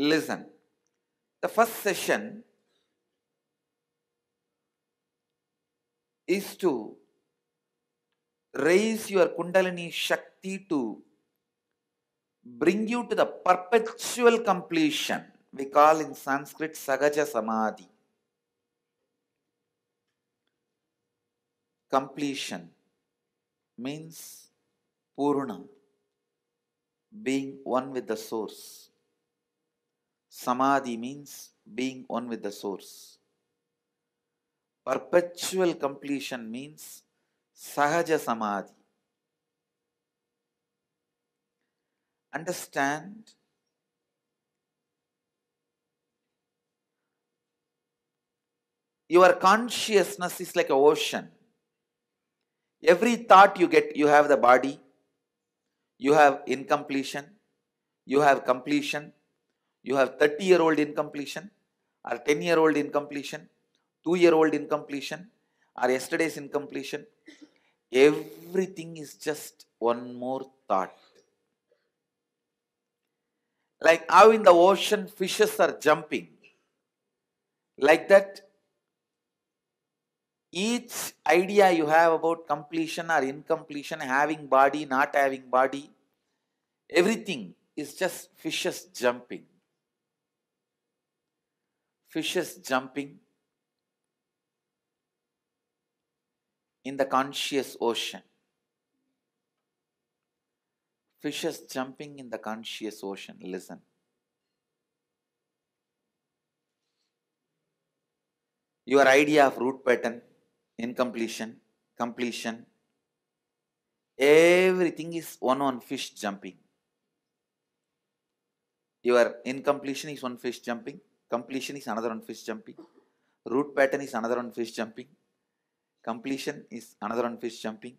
Listen! The first session is to raise your kundalini shakti to bring you to the perpetual completion. We call in Sanskrit, Sagaja Samadhi. Completion means purna being one with the source. Samadhi means being one with the source. Perpetual completion means Sahaja Samadhi. Understand your consciousness is like an ocean. Every thought you get, you have the body, you have incompletion, you have completion, you have 30 year old incompletion or 10 year old incompletion, 2 year old incompletion or yesterday's incompletion. Everything is just one more thought. Like how in the ocean fishes are jumping. Like that, each idea you have about completion or incompletion, having body, not having body, everything is just fishes jumping. fishes jumping in the conscious ocean. Fishes jumping in the conscious ocean. Listen. Your idea of root pattern, incompletion, completion, everything is one on fish jumping. Your incompletion is one fish jumping Completion is another on fish jumping. Root pattern is another on fish jumping. Completion is another on fish jumping.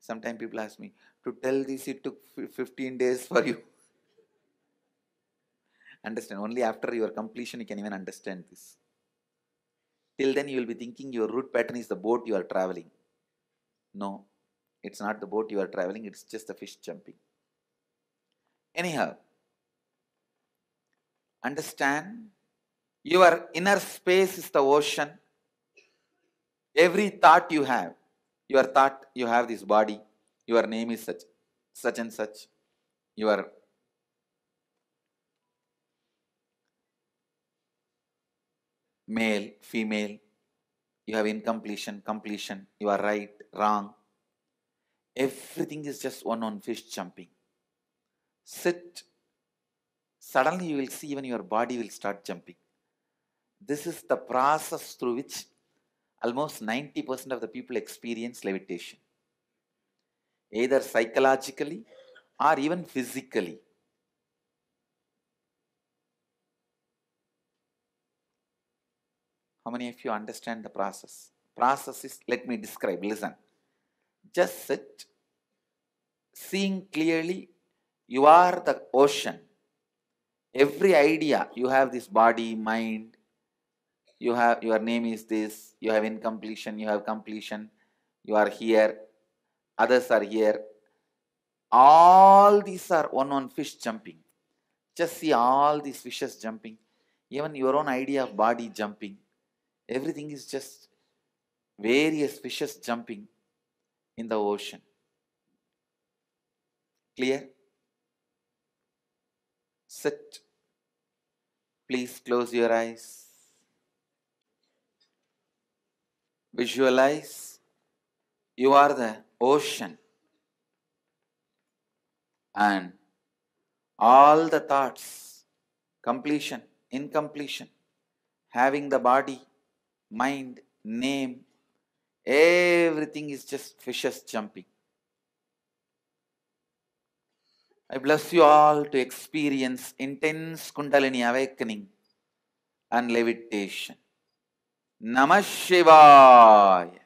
Sometimes people ask me, to tell this it took 15 days for you. understand, only after your completion you can even understand this. Till then you will be thinking your root pattern is the boat you are traveling. No, it's not the boat you are traveling, it's just the fish jumping. Anyhow, understand your inner space is the ocean. Every thought you have, your thought, you have this body, your name is such, such and such, your male, female, you have incompletion, completion, you are right, wrong. Everything is just one on fish jumping sit, suddenly you will see even your body will start jumping. This is the process through which almost 90% of the people experience levitation, either psychologically or even physically. How many of you understand the process? Process is, let me describe, listen. Just sit, seeing clearly you are the ocean. Every idea, you have this body, mind, you have your name is this, you have incompletion, you have completion, you are here, others are here. All these are one on fish jumping. Just see all these fishes jumping. Even your own idea of body jumping. Everything is just various fishes jumping in the ocean. Clear? Sit. Please close your eyes. Visualize you are the ocean and all the thoughts, completion, incompletion, having the body, mind, name, everything is just fishes jumping. I bless you all to experience intense Kundalini awakening and levitation. Namah Shivaya.